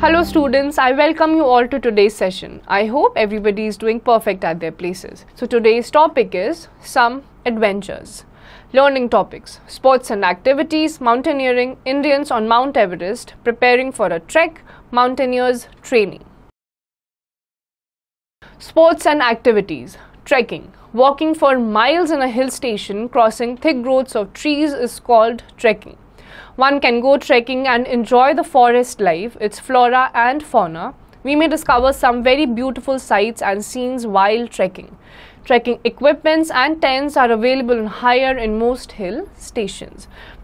Hello students, I welcome you all to today's session. I hope everybody is doing perfect at their places. So today's topic is some adventures. Learning topics, sports and activities, mountaineering, Indians on Mount Everest, preparing for a trek, mountaineers training. Sports and activities, trekking. Walking for miles in a hill station, crossing thick growths of trees is called trekking. One can go trekking and enjoy the forest life, its flora and fauna. We may discover some very beautiful sights and scenes while trekking. Trekking equipments and tents are available in hire in most hill station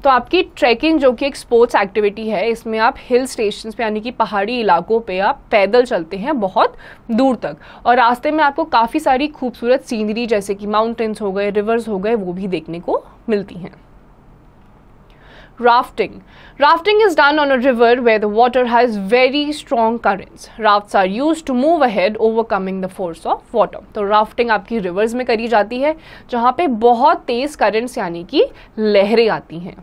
तो आपकी trekking जो कि एक sports activity है इसमें आप hill station पे यानी कि पहाड़ी इलाकों पे आप पैदल चलते हैं बहुत दूर तक और रास्ते में आपको काफ़ी सारी खूबसूरत सीनरी जैसे कि माउंटेन्स हो गए रिवर्स हो गए वो भी देखने को मिलती हैं rafting. Rafting is done on a river where the water has very strong currents. Rafts are used to move ahead overcoming the force of water. so rafting aapki rivers mein kari jati hai jahan pe bahut tez currents yani ki लहरें aati hain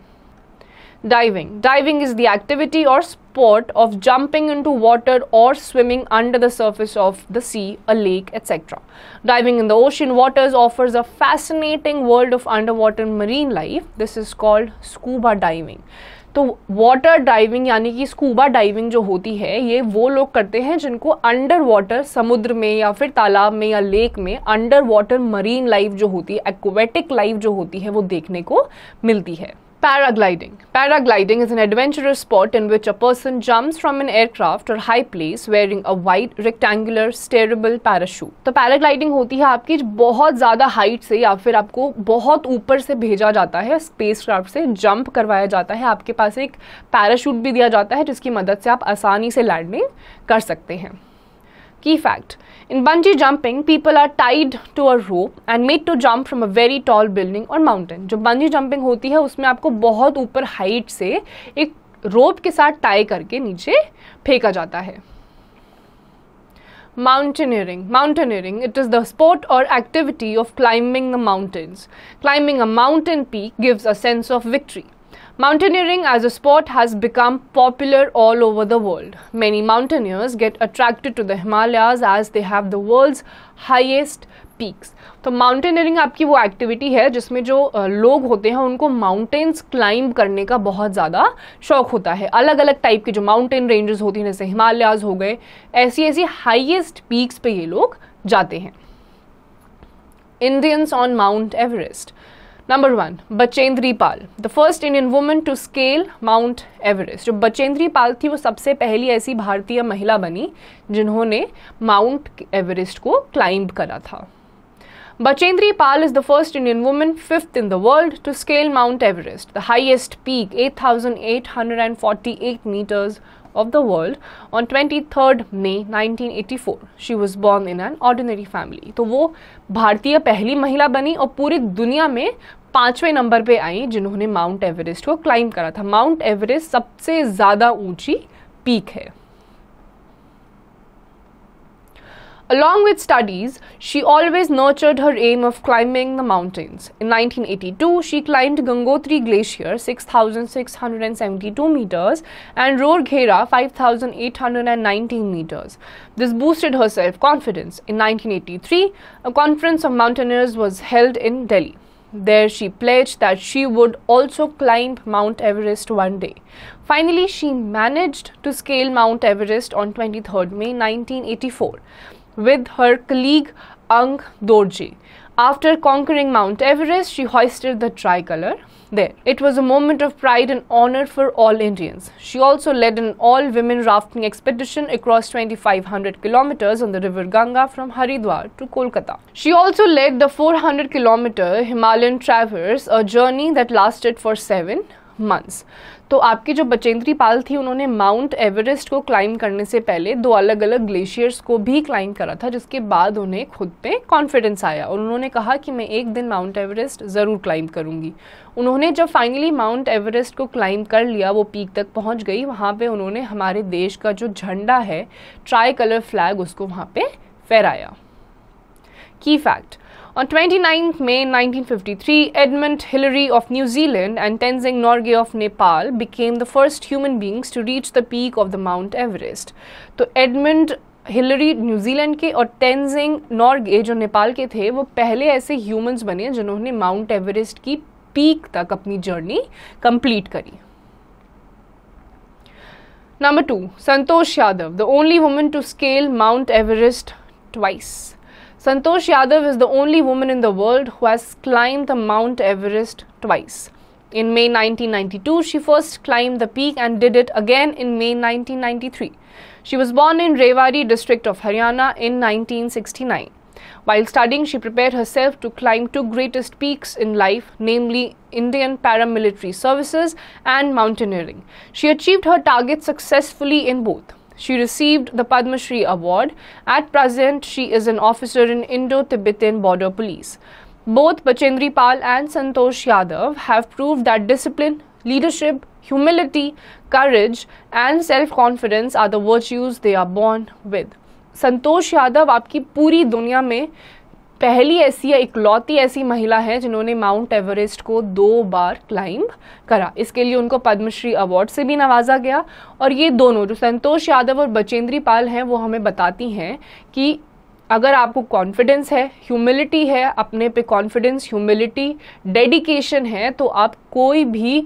diving diving is the activity or sport of jumping into water or swimming under the surface of the sea a lake etc diving in the ocean waters offers a fascinating world of underwater marine life this is called scuba diving तो water diving यानी कि scuba diving जो होती है ये वो लोग करते हैं जिनको अंडर वाटर समुद्र में या फिर तालाब में या लेक में अंडर वाटर मरीन लाइफ जो होती है एक्वेटिक लाइफ जो होती है वो देखने को मिलती है Paragliding. Paragliding is an adventurous sport in which a person jumps from an aircraft or high place wearing a wide rectangular steerable parachute. तो paragliding होती है आपकी बहुत ज़्यादा हाइट से या फिर आपको बहुत ऊपर से भेजा जाता है स्पेसक्राफ्ट से jump करवाया जाता है आपके पास एक parachute भी दिया जाता है जिसकी मदद से आप आसानी से landing कर सकते हैं Key fact In bungee jumping, people are tied to a rope and made to jump from a very tall building or mountain. jo bungee jumping hoti hai usme aapko bahut upar height se ek rope ke sath tie karke niche pheka jata hai mountaineering mountaineering it is the sport or activity of climbing the mountains climbing a mountain peak gives a sense of victory Mountaineering as a sport has become popular all over the world. Many mountaineers get attracted to the Himalayas as they have the world's highest peaks तो mountaineering आपकी वो activity है जिसमें जो लोग होते हैं उनको माउंटेन्स क्लाइंब करने का बहुत ज़्यादा शौक होता है अलग अलग टाइप के जो माउंटेन रेंजेस होती हैं जैसे हिमालयाज हो गए ऐसी ऐसी हाइएस्ट पीक्स पे ये लोग जाते हैं Indians on Mount Everest number one Bachendri Pal the first Indian woman to scale Mount Everest जो बचेंद्री पाल थी वो सबसे पहली ऐसी भारतीय महिला बनी जिन्होंने माउंट एवरेस्ट को क्लाइंब करा था Bachendri Pal is the first Indian women fifth in the world to scale Mount Everest the highest peak eight thousand eight hundred and forty eight metres of the world on 23rd May 1984. She was born in an ordinary family. तो वो भारतीय पहली महिला बनी और पूरी दुनिया में पाँचवें नंबर पे आई जिन्होंने माउंट एवरेस्ट को क्लाइम करा था माउंट एवरेस्ट सबसे ज़्यादा ऊंची पीक है Along with studies, she always nurtured her aim of climbing the mountains. In 1982, she climbed Gangotri Glacier 6,672 meters and Roorghera 5,819 meters. This boosted her self confidence. In 1983, a conference of mountaineers was held in Delhi. There, she pledged that she would also climb Mount Everest one day. Finally, she managed to scale Mount Everest on 23 May 1984 with her colleague Ang Dorji. After conquering Mount Everest, she hoisted the tricolor there. It was a moment of pride and honor for all Indians. She also led an all women rafting expedition across 2500 kilometers on the river Ganga from Haridwar to Kolkata. She also led the 400 kilometer Himalayan traverse, a journey that lasted for 7 months तो आपकी जो बचेंद्री पाल थी उन्होंने mount Everest को climb करने से पहले दो अलग अलग ग्लेशियर्स को भी क्लाइम करा था जिसके बाद उन्हें खुद पे कॉन्फिडेंस आया और उन्होंने कहा कि मैं एक दिन माउंट एवरेस्ट ज़रूर क्लाइम करूँगी उन्होंने जब फाइनली माउंट एवरेस्ट को क्लाइम कर लिया वो पीक तक पहुँच गई वहाँ पर उन्होंने हमारे देश का जो झंडा है ट्राई कलर फ्लैग उसको वहाँ पर फहराया की fact On 29 May 1953, Edmund Hillary of New Zealand and Tenzing Norgay of Nepal became the first human beings to reach the peak of the Mount Everest. So, Edmund Hillary New Zealand ke Tenzing Norgay jo Nepal ke the wo pehle aise humans bane jinhone Mount Everest peak tak apni journey complete kari. Number 2, Santosh Yadav, the only woman to scale Mount Everest twice. Santosh Yadav is the only woman in the world who has climbed the Mount Everest twice. In May 1992, she first climbed the peak and did it again in May 1993. She was born in Rewari district of Haryana in 1969. While studying, she prepared herself to climb two greatest peaks in life, namely Indian paramilitary services and mountaineering. She achieved her target successfully in both. She received the Padma Shri Award. At present, she is an officer in Indo-Tibetan Border Police. Both Bachendri Pal and Santosh Yadav have proved that discipline, leadership, humility, courage, and self-confidence are the virtues they are born with. Santosh Yadav, आपकी पूरी दुनिया में पहली ऐसी या इकलौती ऐसी महिला है जिन्होंने माउंट एवरेस्ट को दो बार क्लाइंब करा इसके लिए उनको पद्मश्री अवार्ड से भी नवाजा गया और ये दोनों जो संतोष यादव और बचेंद्री पाल हैं वो हमें बताती हैं कि अगर आपको कॉन्फिडेंस है ह्यूमिलिटी है अपने पे कॉन्फिडेंस ह्यूमिलिटी डेडिकेशन है तो आप कोई भी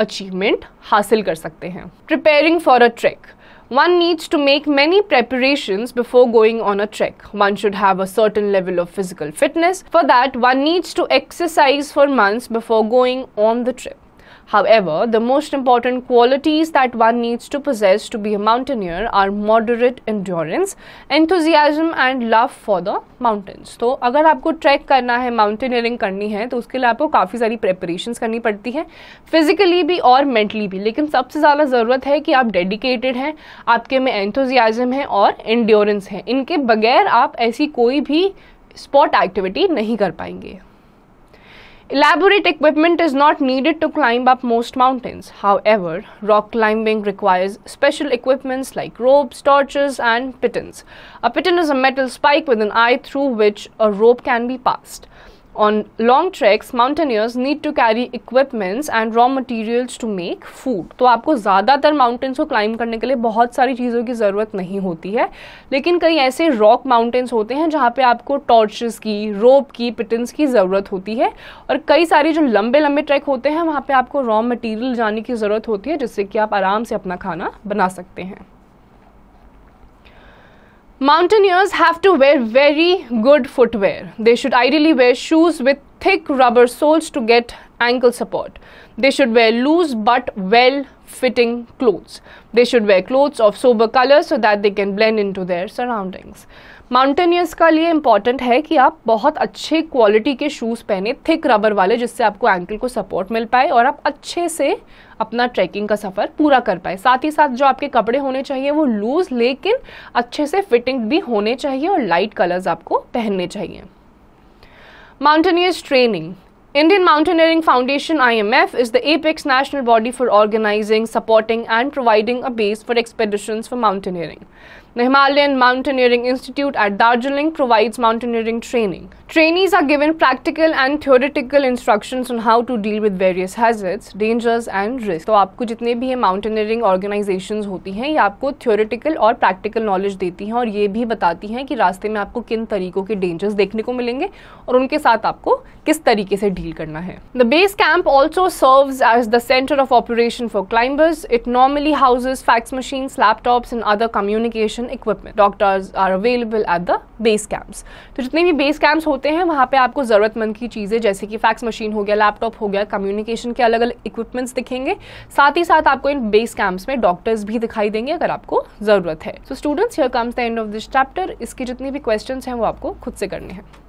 अचीवमेंट हासिल कर सकते हैं preparing for a trek One needs to make many preparations before going on a trek. One should have a certain level of physical fitness. For that, one needs to exercise for months before going on the trip. However, the most important qualities that one needs to possess to be a mountaineer are moderate endurance, enthusiasm and love for the mountains. तो अगर आपको track करना है mountaineering करनी है तो उसके लिए आपको काफ़ी सारी प्रेपरेशन करनी पड़ती हैं फिजिकली भी और मेंटली भी लेकिन सबसे ज़्यादा ज़रूरत है कि आप डेडिकेटेड हैं आपके में एंथोजियाज़म है और इंड्योरेंस है इनके बगैर आप ऐसी कोई भी स्पॉट एक्टिविटी नहीं कर पाएंगे Elaborate equipment is not needed to climb up most mountains. However, rock climbing requires special equipments like ropes, torches, and pitons. A piton is a metal spike with an eye through which a rope can be passed. On long treks, mountaineers need to carry equipments and raw materials to make food. तो आपको ज़्यादातर mountains को climb करने के लिए बहुत सारी चीज़ों की ज़रूरत नहीं होती है लेकिन कई ऐसे रॉक माउंटेन्स होते हैं जहाँ पे आपको टॉर्चेस की रोप की पिटन्स की ज़रूरत होती है और कई सारे जो लंबे लंबे ट्रैक होते हैं वहाँ पर आपको रॉ मटीरियल जाने की ज़रूरत होती है जिससे कि आप आराम से अपना खाना बना सकते हैं Mountaineers have to wear very good footwear. They should ideally wear shoes with thick rubber soles to get ankle support. They should wear loose but well fitting clothes. They should wear clothes of sober colors so that they can blend into their surroundings. Mountaineers का लिए important है कि आप बहुत अच्छे quality के shoes पहने thick rubber वाले जिससे आपको एंकल को सपोर्ट मिल पाए और आप अच्छे से अपना ट्रैकिंग का सफ़र पूरा कर पाए साथ ही साथ जो आपके कपड़े होने चाहिए वो लूज़ लेकिन अच्छे से फिटिंग भी होने चाहिए और लाइट कलर्स आपको पहनने चाहिए mountaineers training Indian Mountaineering Foundation IMF is the apex national body for organizing, supporting and providing a base for expeditions for mountaineering. The Himalayan Mountaineering Institute at Darjeeling provides mountaineering training. Trainees are given practical and theoretical instructions on how to deal with various hazards, dangers and risks. तो आपको जितने भी ये mountaineering organisations होती हैं ये आपको theoretical और प्रैक्टिकल नॉलेज देती हैं और ये भी बताती हैं कि रास्ते में आपको किन तरीकों के डेंजर्स देखने को मिलेंगे और उनके साथ आपको किस तरीके से डील करना है the base camp also serves as the centre of operation for climbers it normally houses fax machines laptops and other communication operation equipment doctors are available at the base camps तो जितने भी base camps होते हैं वहाँ पे आपको ज़रूरतमंद की चीज़ें जैसे कि फैक्स मशीन हो गया लैपटॉप हो गया कम्युनिकेशन के अलग अलग इक्विपमेंट्स दिखेंगे साथ ही साथ आपको इन बेस कैंप्स में डॉक्टर्स भी दिखाई देंगे अगर आपको ज़रूरत है so students here comes the end of this chapter इसके जितने भी क्वेश्चन हैं वो आपको खुद से करने हैं